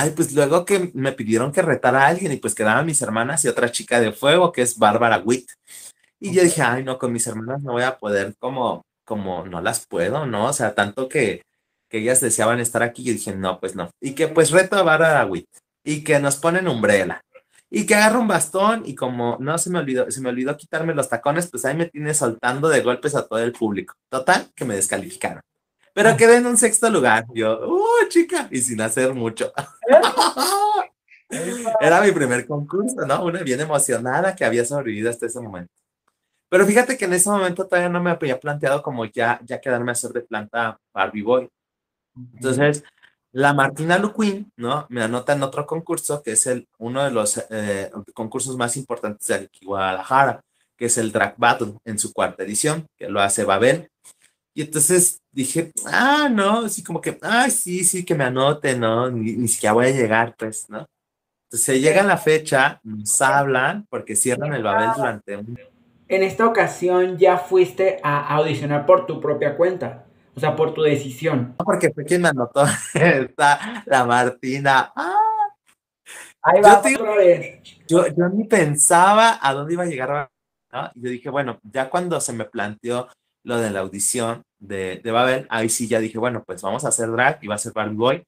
Ay, pues luego que me pidieron que retara a alguien y pues quedaban mis hermanas y otra chica de fuego que es Bárbara Witt. Y yo dije, ay, no, con mis hermanas no voy a poder como, como no las puedo, ¿no? O sea, tanto que, que ellas deseaban estar aquí, yo dije, no, pues no. Y que pues reto a Bárbara Witt y que nos ponen umbrela y que agarro un bastón y como no se me olvidó, se me olvidó quitarme los tacones, pues ahí me tiene soltando de golpes a todo el público. Total, que me descalificaron. Pero ah. quedé en un sexto lugar. Yo, uy, chica, y sin hacer mucho. Era mi primer concurso, ¿no? Una bien emocionada que había sobrevivido hasta ese momento. Pero fíjate que en ese momento todavía no me había planteado como ya, ya quedarme a hacer de planta Barbie Boy. Entonces, la Martina Luquin ¿no? Me anota en otro concurso que es el, uno de los eh, concursos más importantes de Guadalajara, que es el Drag Battle en su cuarta edición, que lo hace Babel. Y entonces dije, ah, no, así como que, ay, sí, sí, que me anote, ¿no? Ni, siquiera voy a llegar, pues, ¿no? Entonces llega la fecha, nos hablan, porque cierran el Babel durante un... En esta ocasión ya fuiste a audicionar por tu propia cuenta, o sea, por tu decisión. No, porque fue quien me anotó, está la Martina. ¡Ah! Ahí va otra vez. Yo, yo, ni pensaba a dónde iba a llegar, ¿no? Y yo dije, bueno, ya cuando se me planteó lo de la audición de, Babel, ahí sí ya dije, bueno, pues vamos a hacer drag y va a ser Barbie Boy.